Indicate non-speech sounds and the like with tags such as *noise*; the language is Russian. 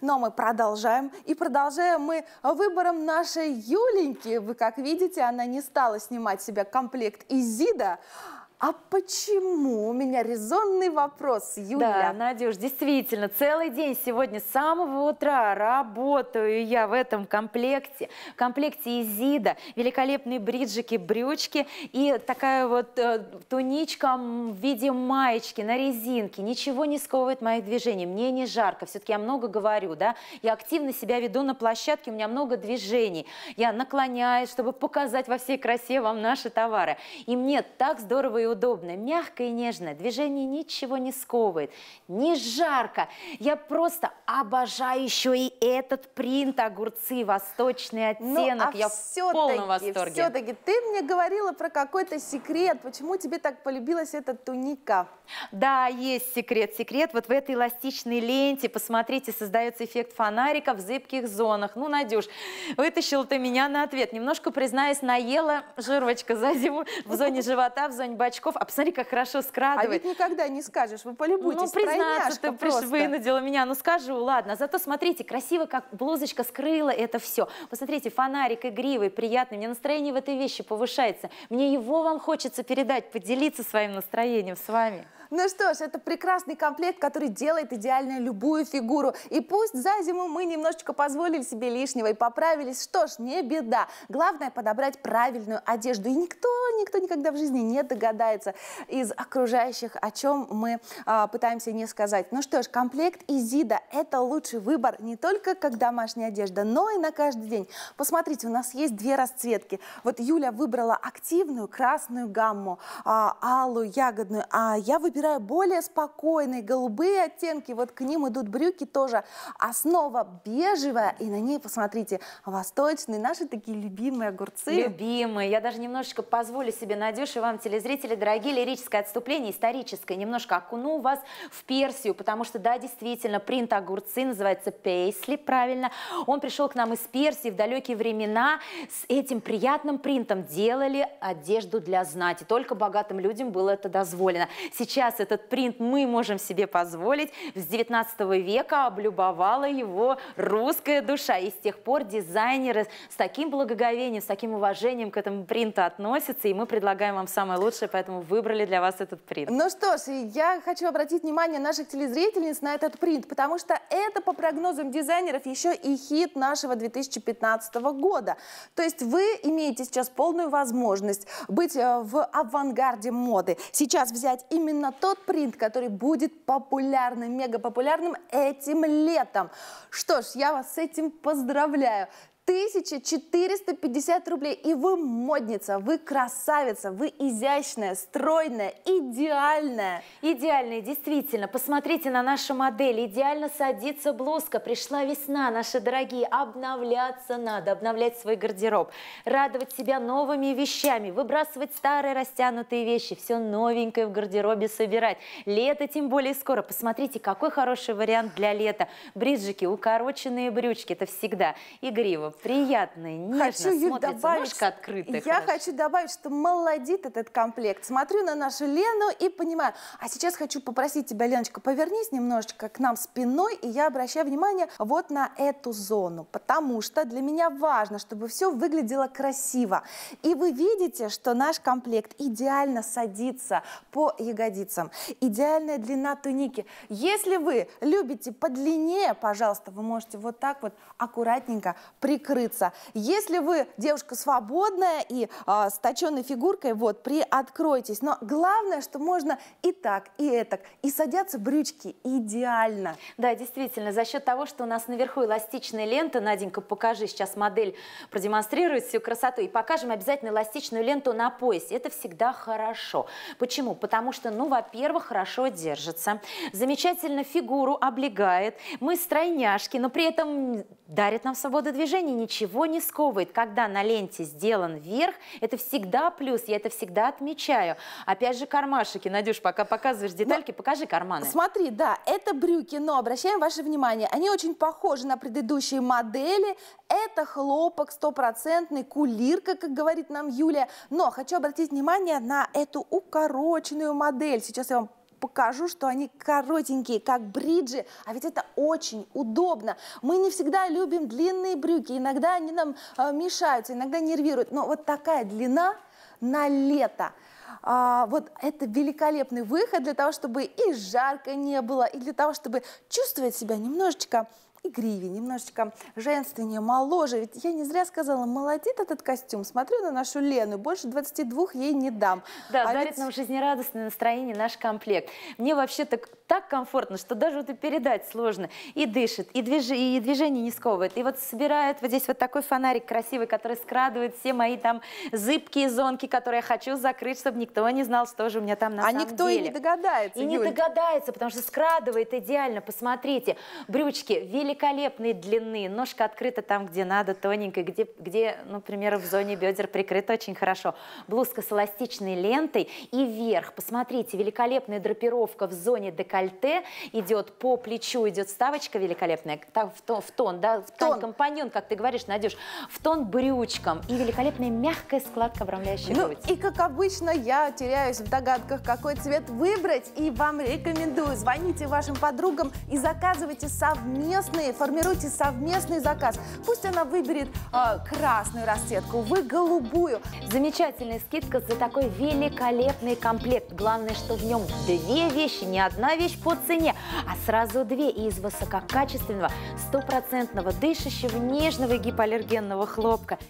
Но мы продолжаем. И продолжаем мы выбором нашей Юленьки. Вы как видите, она не стала снимать себе комплект из ЗИДа, а почему? У меня резонный вопрос, Юля. Да, Надюш, действительно, целый день сегодня с самого утра работаю я в этом комплекте. В комплекте Изида. Великолепные бриджики, брючки и такая вот э, туничка в виде маечки на резинке. Ничего не сковывает моих движений. Мне не жарко. Все-таки я много говорю, да. Я активно себя веду на площадке, у меня много движений. Я наклоняюсь, чтобы показать во всей красе вам наши товары. И мне так здорово и удобно, мягко и нежно, движение ничего не сковывает, не жарко. Я просто обожаю еще и этот принт огурцы, восточный ну, оттенок. Ну, а Я в полном восторге. Все-таки ты мне говорила про какой-то секрет, почему тебе так полюбилась эта туника? Да, есть секрет. Секрет вот в этой эластичной ленте. Посмотрите, создается эффект фонарика в зыбких зонах. Ну, Надюш, вытащил ты меня на ответ. Немножко, признаюсь, наела жировочка за зиму в зоне *laughs* живота, в зоне бачка очков, а посмотри, как хорошо а скрадывает. А ведь никогда не скажешь, вы ну, полюбуйтесь, Ну, признаться, ты приш, вынудила меня, ну скажу, ладно. Зато смотрите, красиво, как блузочка скрыла это все. Посмотрите, фонарик игривый, приятный, мне настроение в этой вещи повышается. Мне его вам хочется передать, поделиться своим настроением с вами. Ну что ж, это прекрасный комплект, который делает идеально любую фигуру. И пусть за зиму мы немножечко позволили себе лишнего и поправились, что ж, не беда. Главное подобрать правильную одежду. И никто, никто никогда в жизни не догадается из окружающих, о чем мы а, пытаемся не сказать. Ну что ж, комплект Изида – это лучший выбор не только как домашняя одежда, но и на каждый день. Посмотрите, у нас есть две расцветки. Вот Юля выбрала активную красную гамму, а, алую, ягодную, а я выбираю выбираю более спокойные голубые оттенки. Вот к ним идут брюки тоже. Основа бежевая, и на ней, посмотрите, восточные, наши такие любимые огурцы. Любимые. Я даже немножечко позволю себе, Надюша, и вам, телезрители, дорогие, лирическое отступление, историческое. Немножко окуну вас в Персию, потому что, да, действительно, принт огурцы называется пейсли, правильно. Он пришел к нам из Персии в далекие времена. С этим приятным принтом делали одежду для знати. Только богатым людям было это дозволено. Сейчас сейчас этот принт мы можем себе позволить. С 19 века облюбовала его русская душа. И с тех пор дизайнеры с таким благоговением, с таким уважением к этому принту относятся. И мы предлагаем вам самое лучшее, поэтому выбрали для вас этот принт. Ну что ж, я хочу обратить внимание наших телезрительниц на этот принт, потому что это, по прогнозам дизайнеров, еще и хит нашего 2015 года. То есть вы имеете сейчас полную возможность быть э, в авангарде моды. Сейчас взять именно тот принт, который будет популярным, мега популярным этим летом. Что ж, я вас с этим поздравляю. 1450 рублей. И вы модница, вы красавица, вы изящная, стройная, идеальная. Идеальная, действительно. Посмотрите на нашу модель, Идеально садится блузка. Пришла весна, наши дорогие. Обновляться надо, обновлять свой гардероб. Радовать себя новыми вещами, выбрасывать старые растянутые вещи, все новенькое в гардеробе собирать. Лето тем более скоро. Посмотрите, какой хороший вариант для лета. Бриджики, укороченные брючки, это всегда и игриво приятное, нежно, хочу смотрится, добавить, ножка открытая. Я хорошо. хочу добавить, что молодит этот комплект. Смотрю на нашу Лену и понимаю. А сейчас хочу попросить тебя, Леночка, повернись немножечко к нам спиной, и я обращаю внимание вот на эту зону, потому что для меня важно, чтобы все выглядело красиво. И вы видите, что наш комплект идеально садится по ягодицам. Идеальная длина туники. Если вы любите подлиннее, пожалуйста, вы можете вот так вот аккуратненько прикрыть открыться. Если вы девушка свободная и э, с точенной фигуркой, вот, приоткройтесь. Но главное, что можно и так, и этак. И садятся брючки идеально. Да, действительно, за счет того, что у нас наверху эластичная лента, Наденька, покажи, сейчас модель продемонстрирует всю красоту. И покажем обязательно эластичную ленту на поясе. Это всегда хорошо. Почему? Потому что, ну, во-первых, хорошо держится, замечательно фигуру облегает, мы стройняшки, но при этом дарит нам свободу движения сожалению, ничего не сковывает. Когда на ленте сделан вверх, это всегда плюс, я это всегда отмечаю. Опять же, кармашики. Надюш, пока показываешь ну, детальки, но, покажи карманы. Смотри, да, это брюки, но обращаем ваше внимание, они очень похожи на предыдущие модели. Это хлопок стопроцентный, кулирка, как говорит нам Юлия. Но хочу обратить внимание на эту укороченную модель. Сейчас я вам покажу, что они коротенькие, как бриджи, а ведь это очень удобно. Мы не всегда любим длинные брюки, иногда они нам э, мешаются, иногда нервируют, но вот такая длина на лето. А, вот это великолепный выход для того, чтобы и жарко не было, и для того, чтобы чувствовать себя немножечко и гриве, немножечко женственнее, моложе. Ведь я не зря сказала, молодит этот костюм. Смотрю на нашу Лену, больше 22 ей не дам. Да, а дарит ведь... нам жизнерадостное настроение наш комплект. Мне вообще так, так комфортно, что даже вот и передать сложно. И дышит, и, движ... и движение не сковывает. И вот собирает вот здесь вот такой фонарик красивый, который скрадывает все мои там зыбкие зонки, которые я хочу закрыть, чтобы никто не знал, что же у меня там на а самом деле. А никто и не догадается, И Юль. не догадается, потому что скрадывает идеально. Посмотрите, брючки, велик великолепной длины. Ножка открыта там, где надо, тоненькая, где, где ну, например, в зоне бедер прикрыта очень хорошо. Блузка с эластичной лентой и вверх. Посмотрите, великолепная драпировка в зоне декольте идет по плечу, идет ставочка великолепная, там, в, тон, в тон, да, в тон, тон компаньон, как ты говоришь, Надюш, в тон брючком и великолепная мягкая складка, обрамляющая ну, грудь. И, как обычно, я теряюсь в догадках, какой цвет выбрать, и вам рекомендую. Звоните вашим подругам и заказывайте совместно выходные формируйте совместный заказ. Пусть она выберет э, красную расцветку, вы голубую. Замечательная скидка за такой великолепный комплект. Главное, что в нем две вещи, не одна вещь по цене, а сразу две. из высококачественного, стопроцентного, дышащего, нежного гипоаллергенного хлопка.